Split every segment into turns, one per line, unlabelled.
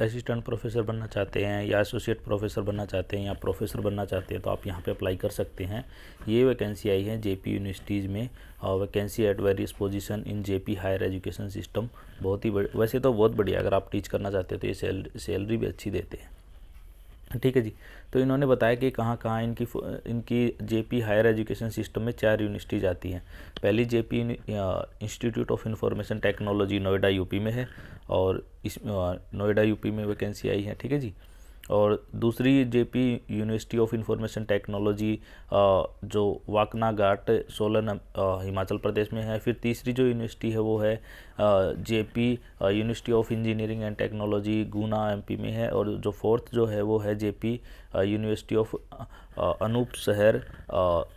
assistant professor बनना चाहते हैं या एसोसिएट प्रोफेसर बनना चाहते हैं या प्रोफेसर बनना चाहते हैं तो आप यहाँ पे अप्लाई कर सकते हैं ये वैकेंसी आई है जेपी यूनिवर्सिटीज़ में और vacancy at various position in JP higher education system बहुत ही वैसे तो बहुत बढ़िया अगर आप टीच करना चाहते हैं तो ये सैलरी भी अच्छी देते हैं ठीक है जी तो इन्होंने बताया कि कहाँ कहाँ इनकी इनकी जेपी हायर एजुकेशन सिस्टम में चार यूनिवर्सिटीज आती हैं पहली JP institute of information technology Noida UP में है और इस नोएडा यूपी में वैकेंसी आई है ठीक है जी और दूसरी JP university of information technology जो वाकना घाट सोलन हिमाचल प्रदेश में है फिर तीसरी जो यूनिवर्सिटी है वो है JP university of engineering and technology Guna MP में है और जो फोर्थ जो है वो है जेपी यूनिवर्सिटी ऑफ अनूप शहर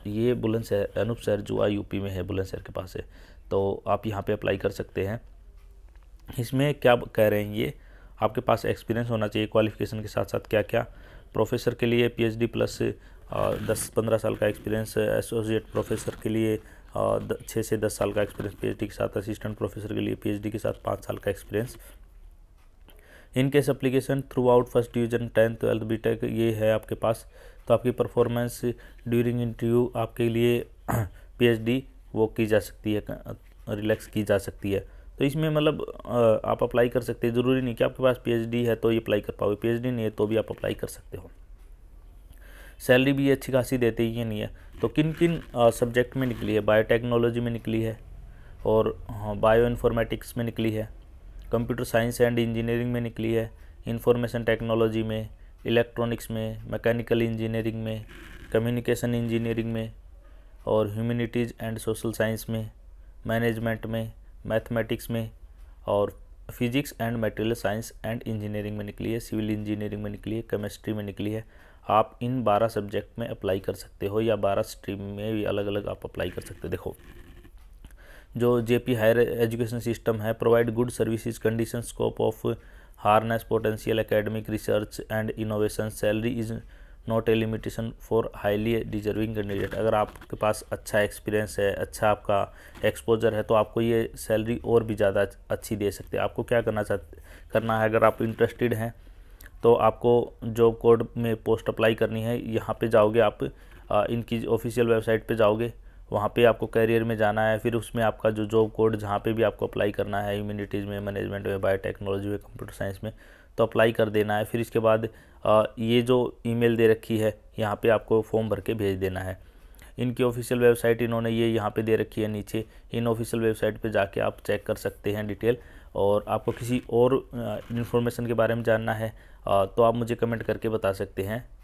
ये बुलंदशहर अनूप शहर जुआ यूपी में है बुलंदशहर के पास है तो आप यहाँ पर अप्लाई कर सकते हैं इसमें क्या कह रहे हैं ये आपके पास एक्सपीरियंस होना चाहिए क्वालिफिकेशन के साथ साथ क्या क्या प्रोफेसर के लिए पीएचडी प्लस दस पंद्रह साल का एक्सपीरियंस एसोसिएट प्रोफेसर के लिए छः से दस साल का एक्सपीरियंस पीएचडी के साथ असिस्टेंट प्रोफेसर के लिए पीएचडी के साथ पाँच साल का experience in case application throughout first division tenth twelfth B tech ये है आपके पास तो आपकी परफॉर्मेंस ड्यूरिंग इंटरव्यू आपके लिए पीएचडी वो की जा सकती है रिलैक्स की जा सकती है तो इसमें मतलब आप अप्लाई कर सकते हैं ज़रूरी नहीं कि आपके पास पीएचडी है तो ये अप्लाई कर पाओगे पीएचडी नहीं है तो भी आप अप्लाई कर सकते हो सैलरी भी अच्छी खासी देते ही नहीं है तो किन किन सब्जेक्ट में निकली है बायोटेक्नोलॉजी में निकली है और बायो इन्फॉर्मेटिक्स में निकली है कंप्यूटर साइंस एंड इंजीनियरिंग में निकली है इंफॉर्मेशन टेक्नोलॉजी में इलेक्ट्रॉनिक्स में मैकेनिकल इंजीनियरिंग में कम्युनिकेशन इंजीनियरिंग में और ह्यूमनिटीज़ एंड सोशल साइंस में मैनेजमेंट में मैथमेटिक्स में और physics and material science and engineering में निकली है सिविल इंजीनियरिंग में निकली है केमिस्ट्री में निकली है आप इन बारह सब्जेक्ट में अप्लाई कर सकते हो या बारह स्ट्रीम में भी अलग अलग आप अप्लाई कर सकते हो देखो जो जेपी हायर एजुकेशन सिस्टम है provide good services condition scope of harness potential academic research and innovation salary is not a limitation for highly deserving candidate अगर आपके पास अच्छा एक्सपीरियंस है अच्छा आपका एक्सपोजर है तो आपको ये सैलरी और भी ज़्यादा अच्छी दे सकते हैं आपको क्या करना चाहते करना है अगर आप इंटरेस्टेड हैं तो आपको जॉब कोड में पोस्ट अप्लाई करनी है यहाँ पे जाओगे आप इनकी ऑफिशियल वेबसाइट पे जाओगे वहाँ पे आपको कैरियर में जाना है फिर उसमें आपका जो जॉब कोड जहाँ पे भी आपको अप्लाई करना है ह्यूमनिटीज़ में मैनेजमेंट में बायोटेक्नोलॉजी में कंप्यूटर साइंस में तो अप्लाई कर देना है फिर इसके बाद ये जो ईमेल दे रखी है यहाँ पे आपको फॉर्म भर के भेज देना है इनकी ऑफिशियल वेबसाइट इन्होंने ये यहाँ पर दे रखी है नीचे इन ऑफिशियल वेबसाइट पर जाके आप चेक कर सकते हैं डिटेल और आपको किसी और इन्फॉर्मेशन के बारे में जानना है तो आप मुझे कमेंट करके बता सकते हैं